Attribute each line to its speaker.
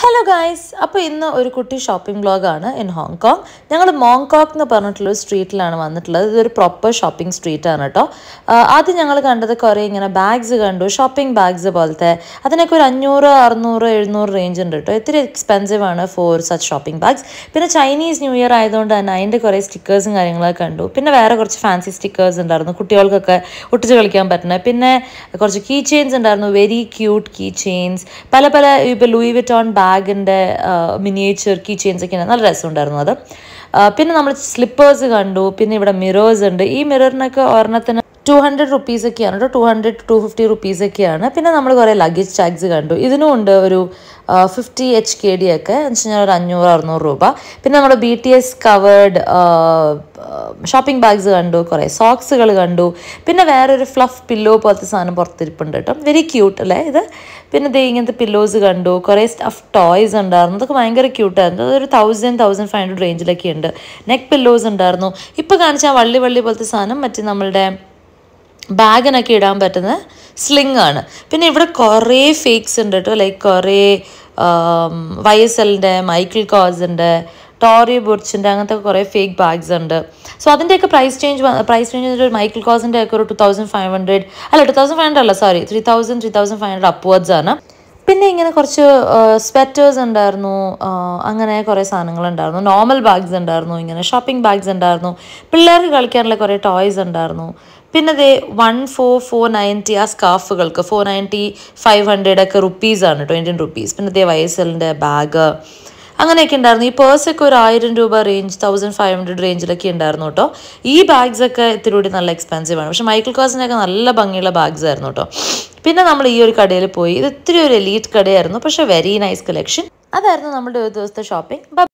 Speaker 1: hello guys അപ്പോൾ ഇന്ന് ഒരു കുട്ടി ഷോപ്പിംഗ് ബ്ലോഗാണ് ഇൻ ഹോങ്കോങ് ഞങ്ങൾ മോങ്കോക്ക് എന്ന് പറഞ്ഞിട്ടുള്ള ഒരു സ്ട്രീറ്റിലാണ് വന്നിട്ടുള്ളത് ഇതൊരു പ്രോപ്പർ ഷോപ്പിംഗ് സ്ട്രീറ്റാണ് കേട്ടോ ആദ്യം ഞങ്ങൾ കണ്ടത് കുറേ ഇങ്ങനെ ബാഗ്സ് കണ്ടു ഷോപ്പിംഗ് ബാഗ്സ് പോലത്തെ അതിനൊക്കെ ഒരു അഞ്ഞൂറ് അറുന്നൂറ് എഴുന്നൂറ് റേഞ്ച് ഉണ്ട് കേട്ടോ ഇത്തിരി എക്സ്പെൻസീവ് ആണ് ഫോർ സച്ച് ഷോപ്പിംഗ് ബാഗ്സ് പിന്നെ ചൈനീസ് ന്യൂ ഇയർ ആയതുകൊണ്ട് തന്നെ അതിൻ്റെ കുറേ സ്റ്റിക്കേഴ്സും കാര്യങ്ങളൊക്കെ കണ്ടു പിന്നെ വേറെ കുറച്ച് ഫാൻസി സ്റ്റിക്കേഴ്സ് ഉണ്ടായിരുന്നു കുട്ടികൾക്കൊക്കെ ഒട്ടിച്ച് കളിക്കാൻ പറ്റുന്നത് പിന്നെ കുറച്ച് കീ ചെയിൻസ് ഉണ്ടായിരുന്നു വെരി ക്യൂട്ട് കീ ചെയിൻസ് പല പല ഇപ്പോൾ ലൂയി വിറ്റോൺ ബാഗ് ബാഗിൻ്റെ മിനിയേച്ചർ കീ ചെയിൻസ് ഒക്കെ നല്ല രസമുണ്ടായിരുന്നു അത് പിന്നെ നമ്മൾ സ്ലിപ്പേഴ്സ് കണ്ടു പിന്നെ ഇവിടെ മിറേഴ്സ് ഉണ്ട് ഈ മിററിനൊക്കെ ഒരെണ്ണത്തിന് ടു ഹൺഡ്രഡ് റുപ്പീസ് ഒക്കെയാണ് കേട്ടോ two hundred two fifty rupees ഒക്കെയാണ് പിന്നെ നമ്മൾ കുറേ ലഗേജ് ടാഗ്സ് കണ്ടു ഇതിനും ഉണ്ട് ഒരു ഫിഫ്റ്റി എച്ച് കെ ഡി ഒക്കെ എന്ന് വെച്ച് കഴിഞ്ഞാൽ ഒരു അഞ്ഞൂറ് അറുന്നൂറ് രൂപ പിന്നെ നമ്മൾ B T S covered shopping bags കണ്ടു കുറേ സോക്സുകൾ കണ്ടു പിന്നെ വേറൊരു ഫ്ലഫ് പില്ലോ പോലത്തെ സാധനം പുറത്തിരിപ്പുണ്ട് കേട്ടോ വെരി ക്യൂട്ട് അല്ലേ ഇത് പിന്നെ ദേ ഇങ്ങനത്തെ പില്ലോസ് കണ്ടു കുറേ സ്റ്റഫ് ടോയ്സ് ഉണ്ടായിരുന്നു അതൊക്കെ ഭയങ്കര ക്യൂട്ടായിരുന്നു അതൊരു തൗസൻഡ് തൗസൻഡ് ഫൈവ് ഹൺഡ്രഡ് റേഞ്ചിലൊക്കെ ഉണ്ട് നെക്ക് പില്ലോസ് ഉണ്ടായിരുന്നു ഇപ്പോൾ കാണിച്ച വള്ളി വള്ളി പോലത്തെ സാധനം മറ്റേ നമ്മളുടെ ബാഗിനൊക്കെ ഇടാൻ പറ്റുന്ന സ്ലിംഗ് ആണ് പിന്നെ ഇവിടെ കുറേ ഫേക്സ് ഉണ്ട് കേട്ടോ ലൈക്ക് കുറേ വൈ എസ് എല്ലിൻ്റെ മൈക്കിൾ കോസിൻ്റെ ടോറി ബുഡ്സിൻ്റെ അങ്ങനത്തെ കുറേ ഫേക്ക് ബാഗ്സ് ഉണ്ട് സോ അതിൻ്റെയൊക്കെ പ്രൈസ് ചേഞ്ച് പ്രൈസ് ചേഞ്ച് ഒരു മൈക്കിൾ കോസിൻ്റെ ഒക്കെ ഒരു ടു തൗസൻഡ് ഫൈവ് ഹൺഡ്രഡ് അല്ല ടു തൗസൻഡ് ഫൈവ് ഹൺഡ്രഡ് അല്ല sorry three thousand three thousand five hundred upwards ആണ് പിന്നെ ഇങ്ങനെ കുറച്ച് സ്വെറ്റേഴ്സ് ഉണ്ടായിരുന്നു അങ്ങനെ കുറേ സാധനങ്ങൾ ഉണ്ടായിരുന്നു നോർമൽ ബാഗ്സ് ഉണ്ടായിരുന്നു ഇങ്ങനെ ഷോപ്പിംഗ് ബാഗ്സ് ഉണ്ടായിരുന്നു പിള്ളേർക്ക് കളിക്കാനുള്ള കുറേ ടോയ്സ് ഉണ്ടായിരുന്നു പിന്നെ അതേ വൺ ഫോർ ഫോർ നയൻറ്റി ആ സ്കാഫുകൾക്ക് ഫോർ നയൻറ്റി ഫൈവ് ഹൺഡ്രഡ് ഒക്കെ റുപ്പീസാണ് കേട്ടോ ഇന്ത്യൻ റുപ്പീസ് പിന്നെ അതേ എല്ലിൻ്റെ ബാഗ് അങ്ങനെയൊക്കെ ഉണ്ടായിരുന്നു ഈ പേഴ്സൊക്കെ ഒരു ആയിരം രൂപ റേഞ്ച് തൗസൻഡ് ഫൈവ് ഹൺഡ്രഡ് റേഞ്ചിലൊക്കെ ഉണ്ടായിരുന്നു കേട്ടോ ഈ ബാഗ്സൊക്കെ ഇത്തിരി കൂടി നല്ല എക്സ്പെൻസീവ് ആണ് പക്ഷെ മൈക്കിൾ കോസിനൊക്കെ നല്ല ഭംഗിയുള്ള ബാഗ്സ് ആയിരുന്നു കേട്ടോ പിന്നെ നമ്മൾ ഈ ഒരു കടയിൽ പോയി ഇത് ഇത്തിരി ഒരു എലീറ്റ് കടയായിരുന്നു പക്ഷെ വെരി നൈസ് കളക്ഷൻ അതായിരുന്നു നമ്മുടെ ഒരു ദിവസത്തെ ഷോപ്പിംഗ്